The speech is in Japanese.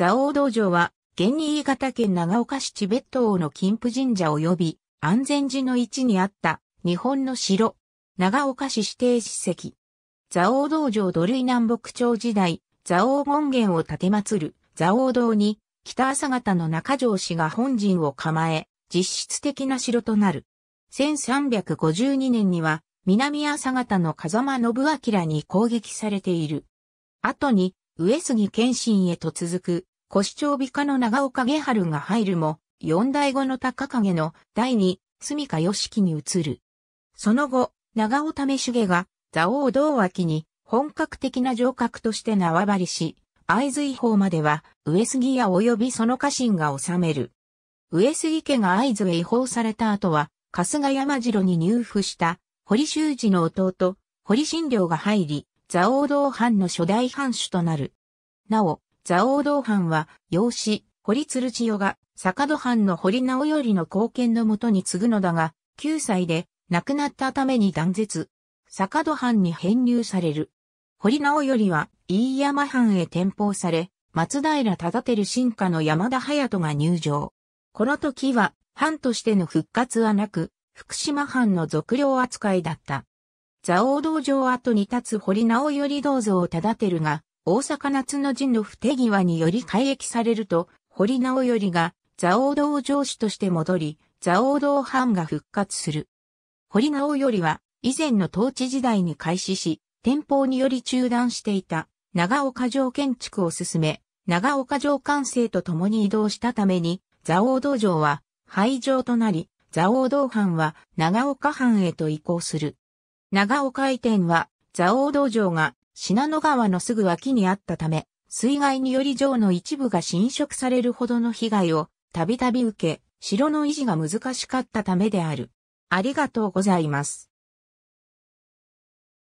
蔵王道場は、現に新潟県長岡市チベット王の金府神社及び安全寺の位置にあった日本の城、長岡市指定史跡。蔵王道場土塁南北朝時代、蔵王権現を建て祭る蔵王堂に北朝方の中条氏が本陣を構え、実質的な城となる。1352年には南朝方の風間信明に攻撃されている。後に上杉謙信へと続く古市長美化の長岡下春が入るも、四代後の高影の第二、住家良樹に移る。その後、長尾為重が、蔵王道脇に、本格的な城郭として縄張りし、会津違法までは、上杉屋及びその家臣が治める。上杉家が会津へ移法された後は、春日山城に入府した、堀修二の弟、堀新良が入り、蔵王道藩の初代藩主となる。なお、蔵王道藩は、養子、堀鶴千代が、坂戸藩の堀直頼の貢献のもとに継ぐのだが、9歳で亡くなったために断絶。坂戸藩に編入される。堀直頼は、飯山藩へ転封され、松平忠る進化の山田隼人が入場。この時は、藩としての復活はなく、福島藩の俗領扱いだった。蔵王道場跡に立つ堀直頼銅像を忠てるが、大阪夏の陣の不手際により改役されると、堀直頼が蔵王道上司として戻り、蔵王道藩が復活する。堀直頼は以前の統治時代に開始し、天保により中断していた長岡城建築を進め、長岡城完成と共に移動したために、蔵王道城は廃城となり、蔵王道藩は長岡藩へと移行する。長岡移転は、蔵王道城が信濃川のすぐ脇にあったため、水害により城の一部が侵食されるほどの被害をたびたび受け、城の維持が難しかったためである。ありがとうございます。